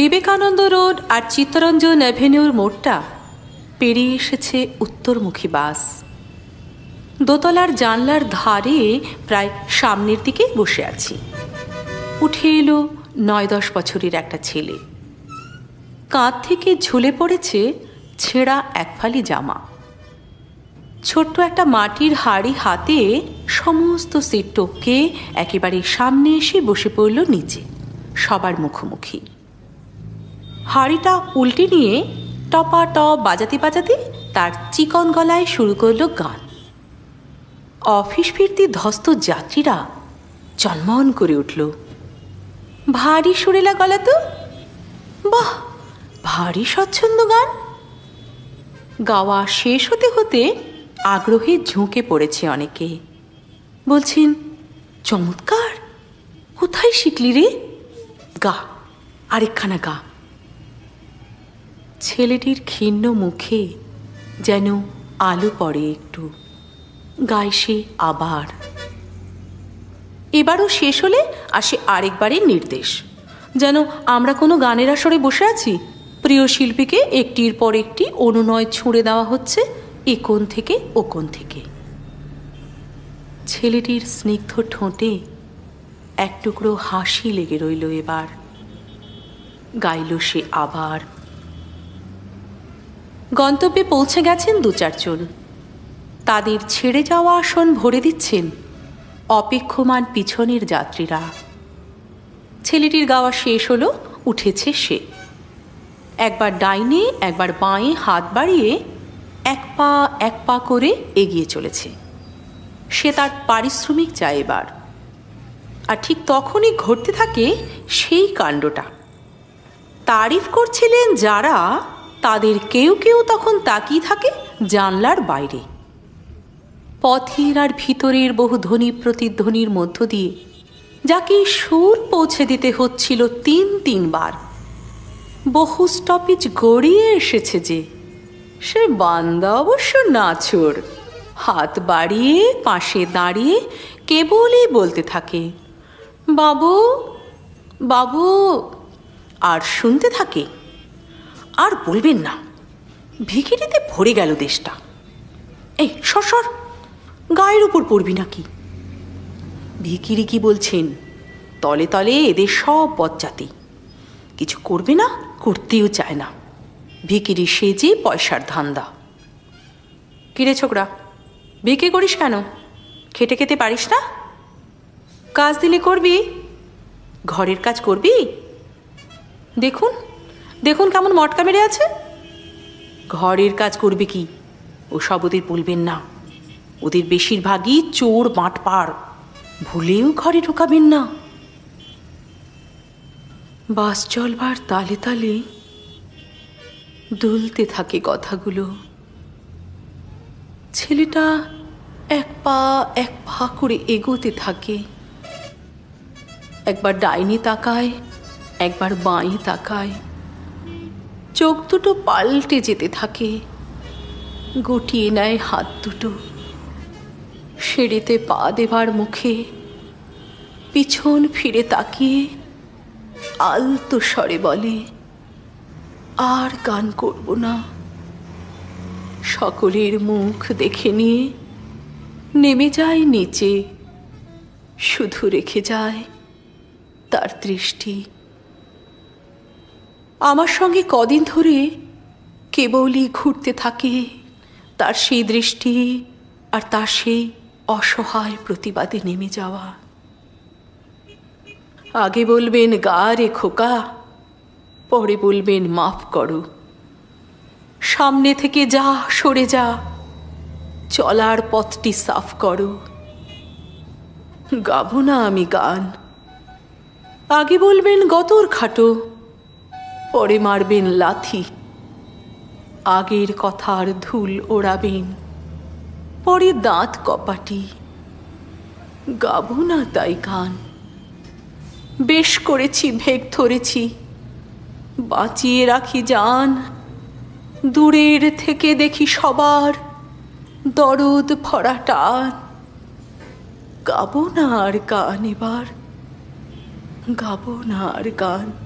Vivekananda road আর চিত্তরঞ্জন অ্যাভিনিউর মোড়টা পেরিয়ে এসেছে উত্তরমুখী বাস দোতলার জানলার ধারে প্রায় সামনের দিকে বসে আছি উঠে এলো নয় দশ বছরের একটা ছেলে কাঁধ থেকে ঝুলে পড়েছে ছেঁড়া একফালি জামা ছোট্ট একটা মাটির হাড়ি হাতে সমস্ত সিট টপকে একেবারে সামনে এসে বসে পড়ল নিচে সবার মুখোমুখি হাঁড়িটা উল্টে নিয়ে টপা টপ বাজাতে বাজাতে তার চিকন গলায় শুরু করল গান অফিস ফিরতি ধস্ত যাত্রীরা জন্মন করে উঠল ভারী সুরেলা গলা তো বাহ ভারী স্বচ্ছন্দ গান গাওয়া শেষ হতে হতে আগ্রহে ঝুঁকে পড়েছে অনেকে বলছেন চমৎকার কোথায় শিখলি রে গা আরেকখানা গা ছেলেটির ক্ষীণ মুখে যেন আলো পড়ে একটু গায়ে সে আবার এবারও শেষ হলে আসে আরেকবারের নির্দেশ যেন আমরা কোনো গানের আসরে বসে আছি প্রিয় শিল্পীকে একটির পর একটি অনুনয় ছুঁড়ে দেওয়া হচ্ছে এ থেকে ও থেকে ছেলেটির স্নিগ্ধ ঠোঁটে এক টুকরো হাসি লেগে রইল এবার গাইল সে আবার গন্তব্যে পৌঁছে গেছেন দু চারজন তাদের ছেড়ে যাওয়া আসন ভরে দিচ্ছেন অপেক্ষমান পিছনের যাত্রীরা ছেলেটির গাওয়া শেষ হলো উঠেছে সে একবার ডাইনে একবার বাঁয়ে হাত বাড়িয়ে এক পা এক পা করে এগিয়ে চলেছে সে তার পারিশ্রমিক চায় এবার আর ঠিক তখনই ঘটতে থাকে সেই কাণ্ডটা তারিফ করছিলেন যারা তাদের কেউ কেউ তখন তাকিয়ে থাকে জানলার বাইরে পথের আর ভিতরের বহু ধ্বনি প্রতিধ্বনির মধ্য দিয়ে যাকে সুর পৌঁছে দিতে হচ্ছিল তিন তিনবার বহু স্টপেজ গড়িয়ে এসেছে যে সে বান্দা অবশ্য নাচর হাত বাড়িয়ে পাশে দাঁড়িয়ে কেবলই বলতে থাকে বাবু বাবু আর শুনতে থাকে আর বলবেন না ভিখিরিতে ভরে গেল দেশটা এই সর গায়ের উপর পড়বি নাকি ভিকিরি কি বলছেন তলে তলে এদের সব বজ্জাতি কিছু করবে না করতেও চায় না ভিকিরি সেজে পয়সার ধান্দা কিরে ছোকরা বিক্রি করিস কেন খেটে খেতে পারিস না কাজ দিলে করবি ঘরের কাজ করবি দেখুন দেখুন কেমন মটকা মেরে আছে ঘরের কাজ করবে কি ও সব ওদের বলবেন না ওদের বেশিরভাগই চোর মাঠ পার ভুলেও ঘরে ঢোকাবেন না বাস চলবার তালে তালে দুলতে থাকে কথাগুলো ছেলেটা এক পা এক পা করে এগোতে থাকে একবার ডাইনি তাকায় একবার বাঁই তাকায় চোখ দুটো পাল্টে যেতে থাকে গুটিয়ে নেয় হাত দুটো সিঁড়িতে পা দেবার মুখে পিছন ফিরে তাকিয়ে আলতো স্বরে বলে আর গান করব না সকলের মুখ দেখে নিয়ে নেমে যায় নিচে শুধু রেখে যায় তার দৃষ্টি আমার সঙ্গে কদিন ধরে কেবলই ঘুরতে থাকে তার সেই দৃষ্টি আর তার সেই অসহায় প্রতিবাদে নেমে যাওয়া আগে বলবেন গা রে খোকা পরে বলবেন মাফ করো সামনে থেকে যা সরে যা চলার পথটি সাফ করো গাবো না আমি গান আগে বলবেন গতর খাটো পরে মারবেন লাথি আগের কথার ধুল ওড়াবেন পরে দাঁত কপাটি গাব না তাই গান বেশ করেছি ভেগ ধরেছি বাঁচিয়ে রাখি যান দূরের থেকে দেখি সবার দরদ ভরা টান গাবো না আর গান এবার গাব না আর গান